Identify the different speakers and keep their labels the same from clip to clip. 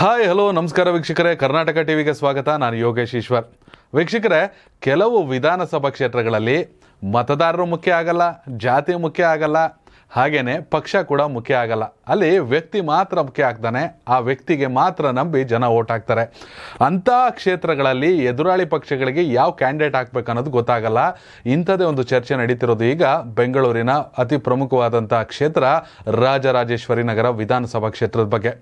Speaker 1: hi hello ನಮಸ್ಕಾರ ವೀಕ್ಷಕರೇ ಕರ್ನಾಟಕ ಟಿವಿಗೆ ಸ್ವಾಗತ ನಾನು ಯೋಗೇಶ್ ಈಶ್ವರ್ ವೀಕ್ಷಕರೇ ಕೆಲವು ವಿಧಾನಸಭಾ ಕ್ಷೇತ್ರಗಳಲ್ಲಿ ಮತದಾರರು ಮುಖ್ಯ ಆಗಲ್ಲ ಜಾತಿ ಮುಖ್ಯ ಆಗಲ್ಲ ಹಾಗೇನೆ ಪಕ್ಷ ಕೂಡ ಮುಖ್ಯ ಆಗಲ್ಲ ಅಲ್ಲಿ ವ್ಯಕ್ತಿ ಮಾತ್ರ ಮುಖ್ಯ ಆಗ್ತಾನೆ ಆ ವ್ಯಕ್ತಿಗೆ ಮಾತ್ರ ನಂಬಿ ಜನ ಓಟ್ ಹಾಕ್ತಾರೆ ಅಂತ ಕ್ಷೇತ್ರಗಳಲ್ಲಿ ಎದುರಾಳಿ ಪಕ್ಷಗಳಿಗೆ ಯಾವ ಕ್ಯಾಂಡಿಡೇಟ್ ಹಾಕ್ಬೇಕು ಅನ್ನೋದು ಗೊತ್ತಾಗಲ್ಲ ಇಂಥದೇ ಒಂದು ಚರ್ಚೆ ನಡೀತಿರೋದು ಈಗ ಬೆಂಗಳೂರಿನ ಅತಿ ಪ್ರಮುಖವಾದಂತಹ ಕ್ಷೇತ್ರ ರಾಜರಾಜೇಶ್ವರಿ ನಗರ ವಿಧಾನಸಭಾ ಕ್ಷೇತ್ರದ ಬಗ್ಗೆ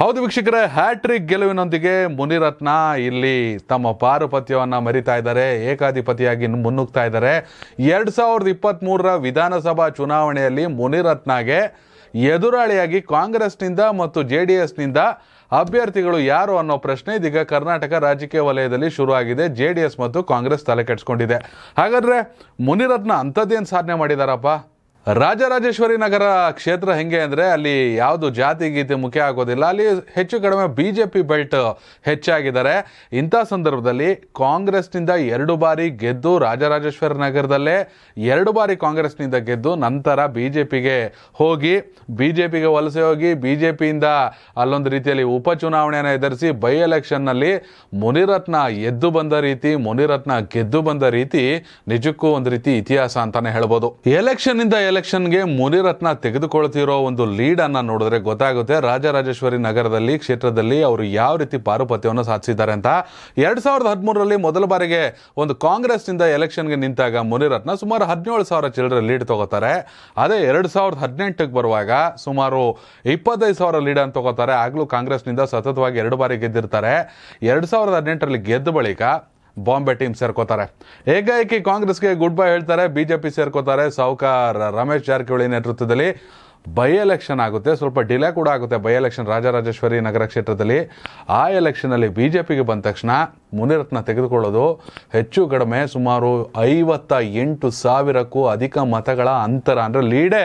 Speaker 1: ಹೌದು ವೀಕ್ಷಕರ ಹ್ಯಾಟ್ರಿಕ್ ಗೆಲುವಿನೊಂದಿಗೆ ಮುನಿರತ್ನ ಇಲ್ಲಿ ತಮ್ಮ ಪಾರುಪತ್ಯವನ್ನು ಮರಿತಾ ಇದ್ದಾರೆ ಏಕಾಧಿಪತಿಯಾಗಿ ಮುನ್ನುಗ್ತಾ ಇದ್ದಾರೆ ಎರಡು ಸಾವಿರದ ಇಪ್ಪತ್ತ್ ವಿಧಾನಸಭಾ ಚುನಾವಣೆಯಲ್ಲಿ ಮುನಿರತ್ನಗೆ ಎದುರಾಳಿಯಾಗಿ ಕಾಂಗ್ರೆಸ್ನಿಂದ ಮತ್ತು ಜೆ ಡಿ ಎಸ್ನಿಂದ ಅಭ್ಯರ್ಥಿಗಳು ಯಾರು ಅನ್ನೋ ಪ್ರಶ್ನೆ ಇದೀಗ ಕರ್ನಾಟಕ ರಾಜಕೀಯ ವಲಯದಲ್ಲಿ ಶುರುವಾಗಿದೆ ಜೆ ಮತ್ತು ಕಾಂಗ್ರೆಸ್ ತಲೆ ಕೆಡಿಸ್ಕೊಂಡಿದೆ ಹಾಗಾದರೆ ಮುನಿರತ್ನ ಅಂಥದ್ದೇನು ಸಾಧನೆ ಮಾಡಿದಾರಪ್ಪ ರಾಜರಾಜೇಶ್ವರಿ ನಗರ ಕ್ಷೇತ್ರ ಹೆಂಗೆ ಅಂದರೆ ಅಲ್ಲಿ ಯಾವುದು ಜಾತಿ ಗೀತೆ ಮುಖ್ಯ ಆಗೋದಿಲ್ಲ ಅಲ್ಲಿ ಹೆಚ್ಚು ಕಡಿಮೆ ಬಿ ಜೆ ಪಿ ಬೆಲ್ಟ್ ಹೆಚ್ಚಾಗಿದ್ದಾರೆ ಇಂಥ ಸಂದರ್ಭದಲ್ಲಿ ಕಾಂಗ್ರೆಸ್ನಿಂದ ಎರಡು ಬಾರಿ ಗೆದ್ದು ರಾಜರಾಜೇಶ್ವರಿ ನಗರದಲ್ಲೇ ಎರಡು ಬಾರಿ ಕಾಂಗ್ರೆಸ್ನಿಂದ ಗೆದ್ದು ನಂತರ ಬಿ ಜೆ ಪಿಗೆ ಹೋಗಿ ಬಿ ಜೆ ಪಿಗೆ ವಲಸೆ ಹೋಗಿ ಬಿ ಜೆ ಪಿಯಿಂದ ಅಲ್ಲೊಂದು ರೀತಿಯಲ್ಲಿ ಉಪಚುನಾವಣೆಯನ್ನು ಎದುರಿಸಿ ಬೈ ಎಲೆಕ್ಷನ್ನಲ್ಲಿ ಮುನಿರತ್ನ ಎದ್ದು ಬಂದ ರೀತಿ ಮುನಿರತ್ನ ಗೆದ್ದು ಬಂದ ರೀತಿ ನಿಜಕ್ಕೂ ಒಂದು ರೀತಿ ಇತಿಹಾಸ ಅಂತಲೇ ಹೇಳ್ಬೋದು ಎಲೆಕ್ಷನ್ನಿಂದ ಎಲೆಕ್ಷನ್ಗೆ ಮುನಿರತ್ನ ತೆಗೆದುಕೊಳ್ತಿರೋ ಒಂದು ಅನ್ನ ನೋಡಿದ್ರೆ ಗೊತ್ತಾಗುತ್ತೆ ರಾಜರಾಜೇಶ್ವರಿ ನಗರದಲ್ಲಿ ಕ್ಷೇತ್ರದಲ್ಲಿ ಅವರು ಯಾವ ರೀತಿ ಪಾರುಪತ್ಯವನ್ನು ಸಾಧಿಸಿದ್ದಾರೆ ಅಂತ ಎರಡ್ ಸಾವಿರದ ಹದಿಮೂರರಲ್ಲಿ ಮೊದಲ ಬಾರಿಗೆ ಒಂದು ಕಾಂಗ್ರೆಸ್ನಿಂದ ಎಲೆಕ್ಷನ್ಗೆ ನಿಂತಾಗ ಮುನಿರತ್ನ ಸುಮಾರು ಹದಿನೇಳು ಸಾವಿರ ಚಿಲ್ಲರೆ ಲೀಡ್ ತಗೋತಾರೆ ಅದೇ ಎರಡ್ ಸಾವಿರದ ಹದಿನೆಂಟಕ್ಕೆ ಬರುವಾಗ ಸುಮಾರು ಇಪ್ಪತ್ತೈದು ಸಾವಿರ ಲೀಡನ್ನು ತಗೋತಾರೆ ಆಗಲೂ ಕಾಂಗ್ರೆಸ್ನಿಂದ ಸತತವಾಗಿ ಎರಡು ಬಾರಿ ಗೆದ್ದಿರ್ತಾರೆ ಎರಡ್ ಸಾವಿರದ ಹದಿನೆಂಟರಲ್ಲಿ ಗೆದ್ದ ಬಳಿಕ ಬಾಂಬೆ ಟೀಮ್ ಸೇರ್ಕೋತಾರೆ ಏಕಾಏಕಿ ಕಾಂಗ್ರೆಸ್ಗೆ ಗುಡ್ ಬೈ ಹೇಳ್ತಾರೆ ಬಿಜೆಪಿ ಸೇರ್ಕೋತಾರೆ ಸಾವುಕಾರ್ ರಮೇಶ್ ಜಾರಕಿಹೊಳಿ ನೇತೃತ್ವದಲ್ಲಿ ಬೈ ಎಲೆಕ್ಷನ್ ಆಗುತ್ತೆ ಸ್ವಲ್ಪ ಡಿಲೇ ಕೂಡ ಆಗುತ್ತೆ ಬೈ ಎಲೆಕ್ಷನ್ ರಾಜರಾಜೇಶ್ವರಿ ನಗರ ಕ್ಷೇತ್ರದಲ್ಲಿ ಆ ಎಲೆಕ್ಷನಲ್ಲಿ ಬಿ ಜೆ ಪಿಗೆ ಬಂದ ತಕ್ಷಣ ಮುನಿರತ್ನ ತೆಗೆದುಕೊಳ್ಳೋದು ಹೆಚ್ಚು ಕಡಿಮೆ ಸುಮಾರು ಐವತ್ತ ಎಂಟು ಸಾವಿರಕ್ಕೂ ಅಧಿಕ ಮತಗಳ ಅಂತರ ಅಂದರೆ ಲೀಡೇ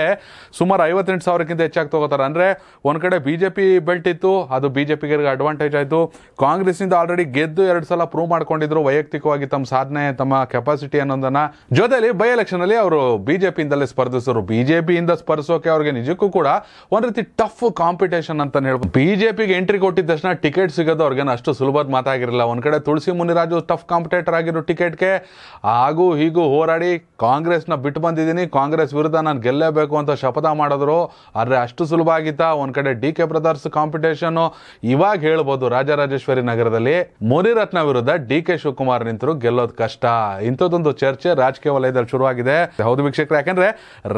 Speaker 1: ಸುಮಾರು ಐವತ್ತೆಂಟು ಸಾವಿರಕ್ಕಿಂತ ಹೆಚ್ಚಾಗಿ ತಗೋತಾರೆ ಅಂದರೆ ಒಂದು ಕಡೆ ಬಿ ಜೆ ಪಿ ಬೆಲ್ಟ್ ಇತ್ತು ಅದು ಬಿ ಜೆ ಪಿಗೆ ಅಡ್ವಾಂಟೇಜ್ ಆಯಿತು ಕಾಂಗ್ರೆಸ್ನಿಂದ ಆಲ್ರೆಡಿ ಗೆದ್ದು ಎರಡು ಸಲ ಪ್ರೂವ್ ಮಾಡ್ಕೊಂಡಿದ್ರು ವೈಯಕ್ತಿಕವಾಗಿ ತಮ್ಮ ಸಾಧನೆ ತಮ್ಮ ಕೆಪಾಸಿಟಿ ಅನ್ನೋದನ್ನು ಜೊತೆಯಲ್ಲಿ ಬೈ ಎಲೆಕ್ಷನಲ್ಲಿ ಅವರು ಬಿ ಜೆ ಪಿಯಿಂದಲೇ ಸ್ಪರ್ಧಿಸಿದ್ರು ಬಿ ಜೆ ಪಿಯಿಂದ ಸ್ಪರ್ಧಿಸೋಕೆ ಅವ್ರಿಗೆ ನಿಜಕ್ಕೂ ಕೂಡ ಒಂದು ರೀತಿ ಟಫ್ ಕಾಂಪಿಟೇಷನ್ ಅಂತ ಹೇಳ್ಬೋದು ಬಿ ಜೆ ಪಿಗೆ ಎಂಟ್ರಿ ಕೊಟ್ಟಿದ್ದ ತಕ್ಷಣ ಟಿಕೆಟ್ ಸಿಗೋದು ಅವ್ರಿಗೇನು ಅಷ್ಟು ಸುಲಭದ ಮಾತಾಗಿರಲಿಲ್ಲ ಒಂದು ಕಡೆ ತುಳು ತುಳಸಿ ಮುನಿರಾಜು ಟಫ್ ಕಾಂಪಿಟೇಟರ್ ಆಗಿರೋ ಟಿಕೆಟ್ಗೆ ಹಾಗೂ ಹೀಗೂ ಹೋರಾಡಿ ಕಾಂಗ್ರೆಸ್ನ ಬಿಟ್ಟು ಬಂದಿದ್ದೀನಿ ಕಾಂಗ್ರೆಸ್ ವಿರುದ್ಧ ನಾನು ಗೆಲ್ಲೇಬೇಕು ಅಂತ ಶಪಥ ಮಾಡಿದ್ರು ಆದರೆ ಅಷ್ಟು ಸುಲಭ ಆಗಿತ್ತಾ ಒಂದು ಕಡೆ ಡಿ ಕೆ ಬ್ರದರ್ಸ್ ಕಾಂಪಿಟೇಷನ್ ಇವಾಗ ಹೇಳ್ಬೋದು ರಾಜರಾಜೇಶ್ವರಿ ನಗರದಲ್ಲಿ ಮುನಿರತ್ನ ವಿರುದ್ಧ ಡಿ ಕೆ ಶಿವಕುಮಾರ್ ನಿಂತರು ಗೆಲ್ಲೋದು ಕಷ್ಟ ಇಂಥದ್ದೊಂದು ಚರ್ಚೆ ರಾಜಕೀಯ ವಲಯದಲ್ಲಿ ಶುರುವಾಗಿದೆ ಹೌದು ವೀಕ್ಷಕರು ಯಾಕೆಂದ್ರೆ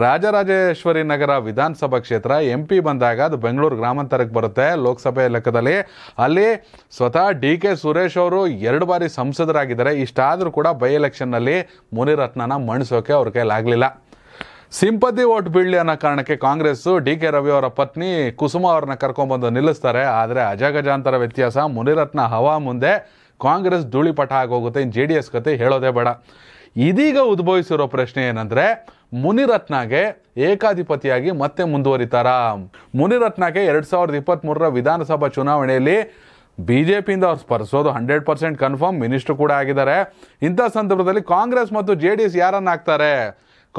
Speaker 1: ರಾಜರಾಜೇಶ್ವರಿ ನಗರ ವಿಧಾನಸಭಾ ಕ್ಷೇತ್ರ ಎಂ ಪಿ ಬಂದಾಗ ಅದು ಬೆಂಗಳೂರು ಗ್ರಾಮಾಂತರಕ್ಕೆ ಬರುತ್ತೆ ಲೋಕಸಭೆ ಲೆಕ್ಕದಲ್ಲಿ ಅಲ್ಲಿ ಸ್ವತಃ ಡಿ ಕೆ ಸುರೇಶ್ ಅವರು ಎರಡು ಬಾರಿ ಸಂಸದರಾಗಿದ್ದಾರೆ ಇಷ್ಟಾದರೂ ಕೂಡ ಬೈ ಎಲೆಕ್ಷನ್ನಲ್ಲಿ ಮುನಿರತ್ನನ ಮಣಿಸೋಕೆ ಅವ್ರ ಕೈಲಾಗಲಿಲ್ಲ ಸಿಂಪತಿ ಓಟ್ ಬೀಳಲಿ ಅನ್ನೋ ಕಾರಣಕ್ಕೆ ಕಾಂಗ್ರೆಸ್ಸು ಡಿ ಕೆ ರವಿ ಅವರ ಪತ್ನಿ ಕುಸುಮ ಅವ್ರನ್ನ ಕರ್ಕೊಂಡ್ಬಂದು ನಿಲ್ಲಿಸ್ತಾರೆ ಆದರೆ ಅಜಗಜಾಂತರ ವ್ಯತ್ಯಾಸ ಮುನಿರತ್ನ ಹವಾ ಮುಂದೆ ಕಾಂಗ್ರೆಸ್ ಧೂಳಿಪಟ ಆಗೋಗುತ್ತೆ ಇನ್ನು ಜೆ ಡಿ ಎಸ್ ಕತೆ ಹೇಳೋದೇ ಬೇಡ ಇದೀಗ ಉದ್ಭವಿಸಿರೋ ಪ್ರಶ್ನೆ ಏನಂದರೆ ಮುನಿರತ್ನಗೆ ಏಕಾಧಿಪತಿಯಾಗಿ ಮತ್ತೆ ಮುಂದುವರಿತಾರಾ ಮುನಿರತ್ನಗೆ ಎರಡು ಸಾವಿರದ ಇಪ್ಪತ್ತ್ಮೂರರ ವಿಧಾನಸಭಾ ಚುನಾವಣೆಯಲ್ಲಿ ಬಿ ಜೆ ಪಿಯಿಂದ ಅವ್ರು ಸ್ಪರ್ಸೋದು ಹಂಡ್ರೆಡ್ ಪರ್ಸೆಂಟ್ ಕನ್ಫರ್ಮ್ ಮಿನಿಸ್ಟ್ರು ಕೂಡ ಆಗಿದ್ದಾರೆ ಇಂಥ ಸಂದರ್ಭದಲ್ಲಿ ಕಾಂಗ್ರೆಸ್ ಮತ್ತು ಜೆ ಡಿ ಎಸ್ ಯಾರನ್ನು ಹಾಕ್ತಾರೆ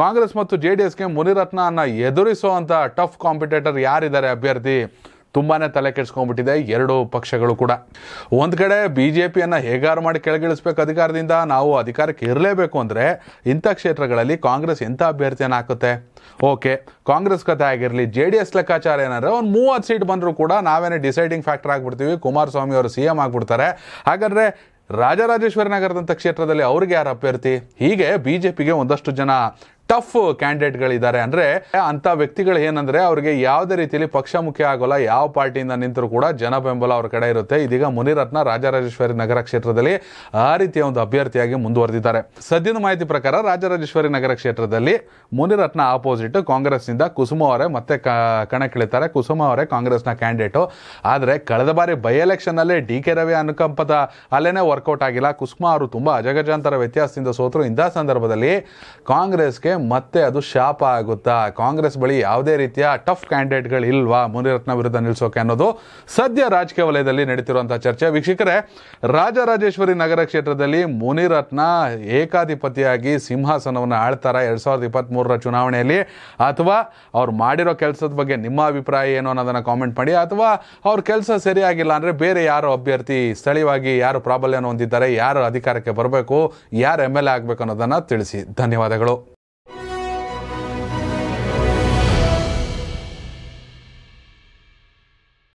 Speaker 1: ಕಾಂಗ್ರೆಸ್ ಮತ್ತು ಜೆ ಡಿ ಎಸ್ಗೆ ಮುನಿರತ್ನ ಅನ್ನ ಎದುರಿಸುವಂಥ ಟಫ್ ಕಾಂಪಿಟೇಟರ್ ಯಾರಿದ್ದಾರೆ ಅಭ್ಯರ್ಥಿ ತುಂಬಾ ತಲೆ ಕೆಡಿಸ್ಕೊಂಡ್ಬಿಟ್ಟಿದೆ ಎರಡು ಪಕ್ಷಗಳು ಕೂಡ ಒಂದು ಕಡೆ ಬಿ ಜೆ ಪಿಯನ್ನು ಹೇಗಾರು ಮಾಡಿ ಕೆಳಗಿಳಿಸ್ಬೇಕು ಅಧಿಕಾರದಿಂದ ನಾವು ಅಧಿಕಾರಕ್ಕೆ ಇರಲೇಬೇಕು ಅಂದರೆ ಇಂಥ ಕ್ಷೇತ್ರಗಳಲ್ಲಿ ಕಾಂಗ್ರೆಸ್ ಎಂಥ ಅಭ್ಯರ್ಥಿಯನ್ನು ಹಾಕುತ್ತೆ ಓಕೆ ಕಾಂಗ್ರೆಸ್ ಕಥೆ ಆಗಿರಲಿ ಜೆ ಡಿ ಎಸ್ ಲೆಕ್ಕಾಚಾರ ಏನಾದ್ರೆ ಒಂದು ಮೂವತ್ತು ಸೀಟ್ ಬಂದರೂ ಕೂಡ ನಾವೇನೇ ಡಿಸೈಡಿಂಗ್ ಫ್ಯಾಕ್ಟರ್ ಆಗಿಬಿಡ್ತೀವಿ ಕುಮಾರಸ್ವಾಮಿ ಅವರು ಸಿ ಎಂ ಆಗಿಬಿಡ್ತಾರೆ ಹಾಗಾದರೆ ರಾಜರಾಜೇಶ್ವರಿ ನಗರದಂಥ ಕ್ಷೇತ್ರದಲ್ಲಿ ಅವ್ರಿಗೆ ಯಾರು ಅಭ್ಯರ್ಥಿ ಹೀಗೆ ಬಿ ಜೆ ಪಿಗೆ ಒಂದಷ್ಟು ಜನ ಟಫ್ ಕ್ಯಾಂಡಿಡೇಟ್ಗಳಿದ್ದಾರೆ ಅಂದ್ರೆ ಅಂತ ವ್ಯಕ್ತಿಗಳು ಏನಂದ್ರೆ ಅವರಿಗೆ ಯಾವುದೇ ರೀತಿಯಲ್ಲಿ ಪಕ್ಷ ಮುಖ್ಯ ಆಗೋಲ್ಲ ಯಾವ ಪಾರ್ಟಿಯಿಂದ ನಿಂತರೂ ಕೂಡ ಜನ ಬೆಂಬಲ ಅವರ ಕಡೆ ಇರುತ್ತೆ ಇದೀಗ ಮುನಿರತ್ನ ರಾಜರಾಜೇಶ್ವರಿ ನಗರ ಕ್ಷೇತ್ರದಲ್ಲಿ ಆ ರೀತಿಯ ಒಂದು ಅಭ್ಯರ್ಥಿಯಾಗಿ ಮುಂದುವರೆದಿದ್ದಾರೆ ಸದ್ಯದ ಮಾಹಿತಿ ಪ್ರಕಾರ ರಾಜರಾಜೇಶ್ವರಿ ನಗರ ಕ್ಷೇತ್ರದಲ್ಲಿ ಮುನಿರತ್ನ ಆಪೋಸಿಟ್ ಕಾಂಗ್ರೆಸ್ನಿಂದ ಕುಸುಮ ಅವರೇ ಮತ್ತೆ ಕಣಕ್ಕಿಳಿತಾರೆ ಕುಸುಮ ಅವರೇ ಕಾಂಗ್ರೆಸ್ನ ಕ್ಯಾಂಡಿಡೇಟು ಆದರೆ ಕಳೆದ ಬಾರಿ ಬೈ ಅಲ್ಲಿ ಡಿ ಕೆ ರವಿ ಅನುಕಂಪದ ಅಲ್ಲೇನೇ ವರ್ಕೌಟ್ ಆಗಿಲ್ಲ ಕುಸುಮ ಅವರು ತುಂಬಾ ಅಜಗಜಾಂತರ ವ್ಯತ್ಯಾಸದಿಂದ ಸೋತರು ಇಂಥ ಸಂದರ್ಭದಲ್ಲಿ ಕಾಂಗ್ರೆಸ್ಗೆ ಮತ್ತೆ ಅದು ಶಾಪ ಆಗುತ್ತಾ ಕಾಂಗ್ರೆಸ್ ಬಳಿ ಯಾವುದೇ ರೀತಿಯ ಟಫ್ ಕ್ಯಾಂಡಿಡೇಟ್ಗಳು ಇಲ್ವಾ ಮುನಿರತ್ನ ವಿರುದ್ಧ ನಿಲ್ಲಿಸೋಕೆ ಅನ್ನೋದು ಸದ್ಯ ರಾಜಕೀಯ ವಲಯದಲ್ಲಿ ನಡೀತಿರುವಂತಹ ಚರ್ಚೆ ವೀಕ್ಷಕರೇ ರಾಜರಾಜೇಶ್ವರಿ ನಗರ ಕ್ಷೇತ್ರದಲ್ಲಿ ಮುನಿರತ್ನ ಏಕಾಧಿಪತಿಯಾಗಿ ಸಿಂಹಾಸನವನ್ನು ಆಳ್ತಾರ ಎರಡ್ ಸಾವಿರದ ಇಪ್ಪತ್ತ್ಮೂರರ ಚುನಾವಣೆಯಲ್ಲಿ ಅಥವಾ ಅವ್ರು ಮಾಡಿರೋ ಕೆಲಸದ ಬಗ್ಗೆ ನಿಮ್ಮ ಅಭಿಪ್ರಾಯ ಏನು ಅನ್ನೋದನ್ನು ಕಾಮೆಂಟ್ ಮಾಡಿ ಅಥವಾ ಅವ್ರ ಕೆಲಸ ಸರಿಯಾಗಿಲ್ಲ ಅಂದರೆ ಬೇರೆ ಯಾರು ಅಭ್ಯರ್ಥಿ ಸ್ಥಳೀಯವಾಗಿ ಯಾರು ಪ್ರಾಬಲ್ಯನ ಹೊಂದಿದ್ದಾರೆ ಯಾರು ಅಧಿಕಾರಕ್ಕೆ ಬರಬೇಕು ಯಾರು ಎಮ್ ಎಲ್ ಎ ಆಗಬೇಕು ಅನ್ನೋದನ್ನು ತಿಳಿಸಿ ಧನ್ಯವಾದಗಳು